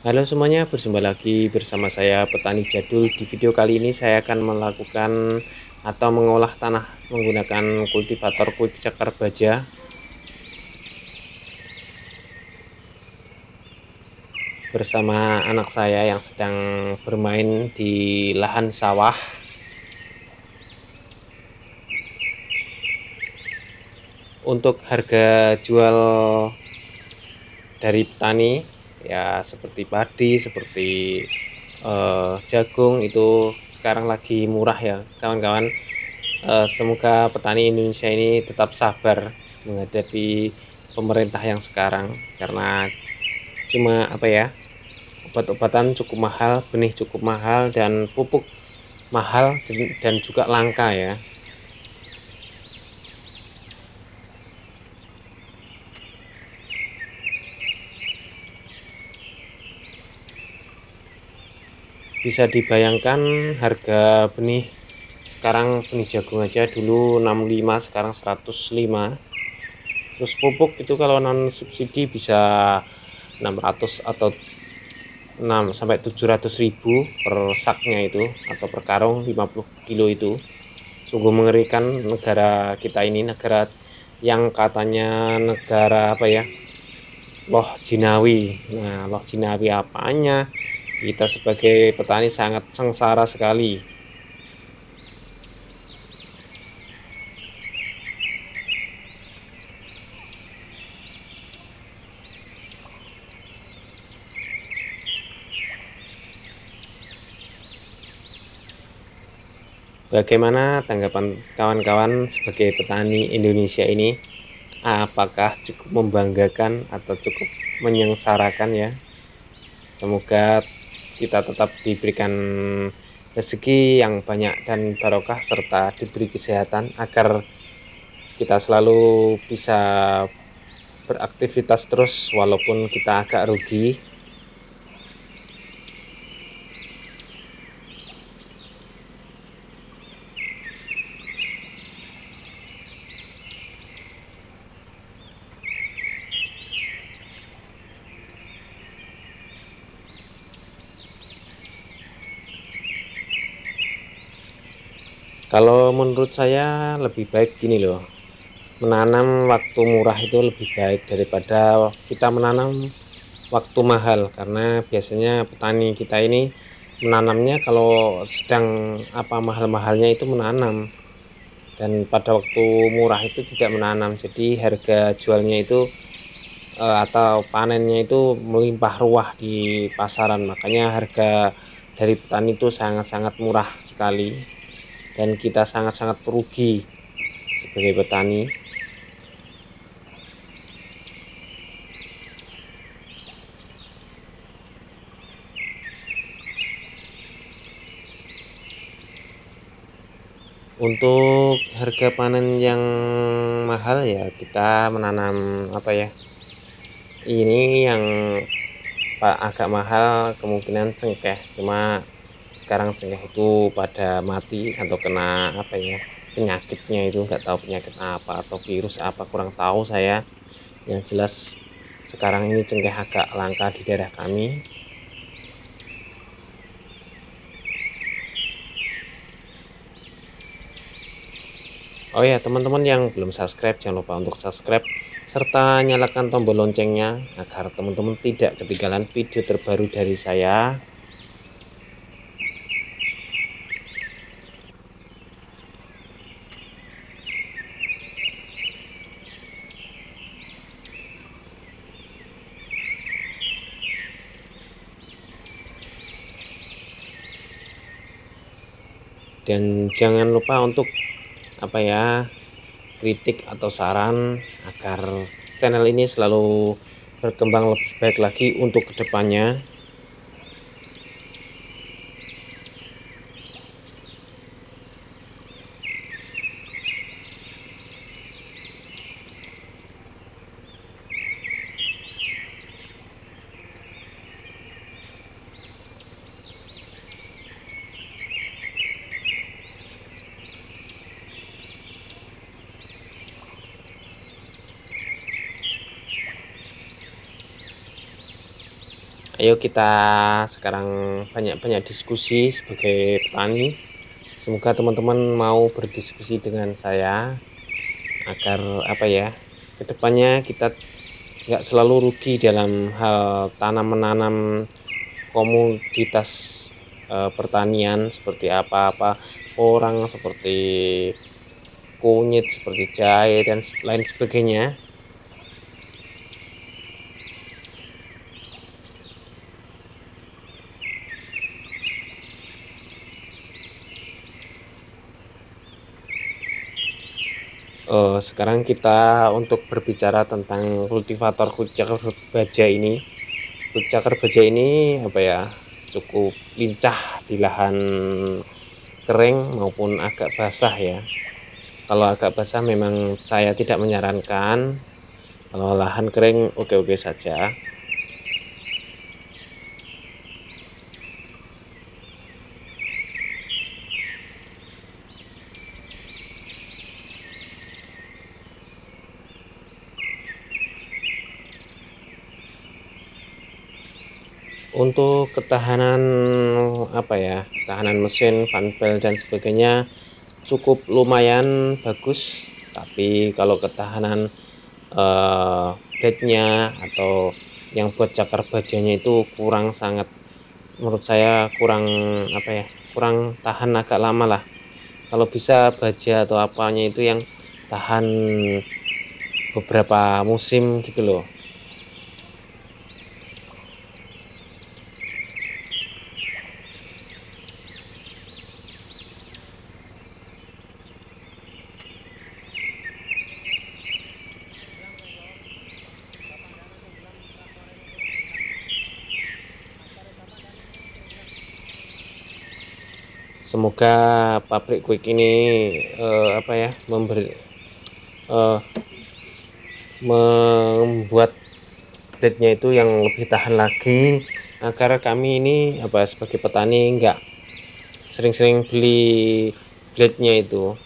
Halo semuanya, berjumpa lagi bersama saya Petani Jadul. Di video kali ini saya akan melakukan atau mengolah tanah menggunakan kultivator quick cakar baja. Bersama anak saya yang sedang bermain di lahan sawah. Untuk harga jual dari petani ya seperti padi seperti uh, jagung itu sekarang lagi murah ya kawan-kawan uh, semoga petani Indonesia ini tetap sabar menghadapi pemerintah yang sekarang karena cuma apa ya obat-obatan cukup mahal benih cukup mahal dan pupuk mahal dan juga langka ya bisa dibayangkan harga benih sekarang benih jagung aja dulu 65 sekarang 105 terus pupuk itu kalau non subsidi bisa 600 atau 6 sampai 700 ribu per saknya itu atau per karung 50 kilo itu sungguh mengerikan negara kita ini negara yang katanya negara apa ya loh jinawi nah loh jinawi apanya kita sebagai petani sangat sengsara sekali. Bagaimana tanggapan kawan-kawan sebagai petani Indonesia ini? Apakah cukup membanggakan atau cukup menyengsarakan ya? Semoga kita tetap diberikan rezeki yang banyak dan barokah serta diberi kesehatan agar kita selalu bisa beraktivitas terus walaupun kita agak rugi kalau menurut saya lebih baik gini loh menanam waktu murah itu lebih baik daripada kita menanam waktu mahal karena biasanya petani kita ini menanamnya kalau sedang apa mahal-mahalnya itu menanam dan pada waktu murah itu tidak menanam jadi harga jualnya itu eh, atau panennya itu melimpah ruah di pasaran makanya harga dari petani itu sangat-sangat murah sekali dan kita sangat-sangat rugi sebagai petani untuk harga panen yang mahal ya kita menanam apa ya ini yang agak mahal kemungkinan cengkeh cuma sekarang cengkeh itu pada mati atau kena apa ya penyakitnya itu nggak tahu penyakit apa atau virus apa kurang tahu saya yang jelas sekarang ini cengkeh agak langka di daerah kami Oh ya teman-teman yang belum subscribe jangan lupa untuk subscribe serta nyalakan tombol loncengnya agar teman-teman tidak ketinggalan video terbaru dari saya dan jangan lupa untuk apa ya kritik atau saran agar channel ini selalu berkembang lebih baik lagi untuk kedepannya ayo kita sekarang banyak-banyak diskusi sebagai petani semoga teman-teman mau berdiskusi dengan saya agar apa ya kedepannya kita nggak selalu rugi dalam hal tanam menanam komoditas e, pertanian seperti apa-apa orang seperti kunyit seperti jahe dan lain sebagainya uh, sekarang kita untuk berbicara tentang kultivator kucakar baja ini kucakar baja ini apa ya cukup lincah di lahan kering maupun agak basah ya kalau agak basah memang saya tidak menyarankan kalau lahan kering oke-oke saja untuk ketahanan apa ya ketahanan mesin belt dan sebagainya cukup lumayan bagus tapi kalau ketahanan uh, bednya atau yang buat cakar bajanya itu kurang sangat menurut saya kurang apa ya kurang tahan agak lama lah kalau bisa baja atau apanya itu yang tahan beberapa musim gitu loh semoga pabrik quick ini uh, apa ya memberi uh, membuat date-nya itu yang lebih tahan lagi agar kami ini apa sebagai petani enggak sering-sering beli blade-nya itu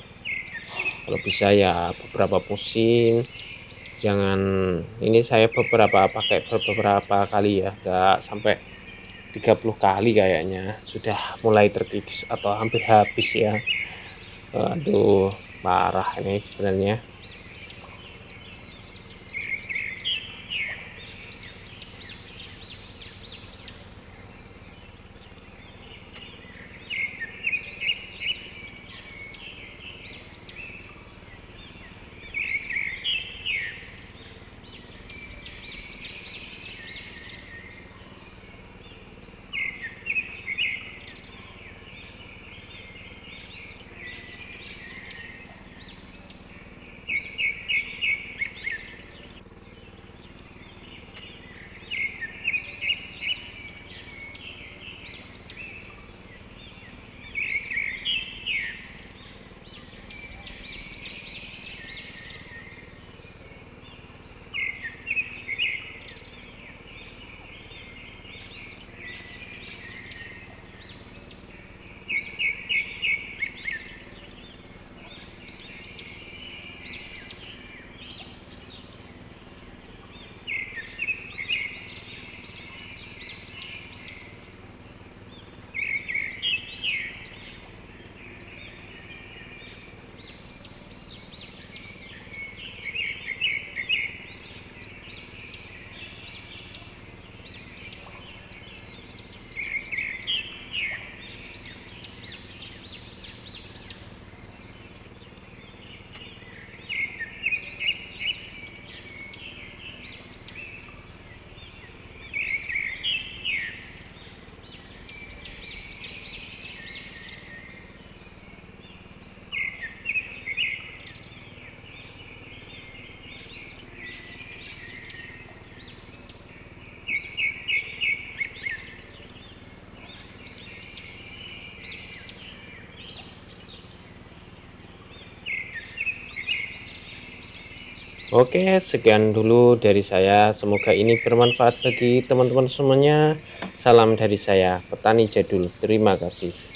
kalau bisa ya beberapa musim jangan ini saya beberapa pakai beberapa kali ya enggak sampai 30 kali kayaknya sudah mulai terkikis atau hampir habis ya aduh parah ini sebenarnya Oke, sekian dulu dari saya. Semoga ini bermanfaat bagi teman-teman semuanya. Salam dari saya, petani jadul. Terima kasih.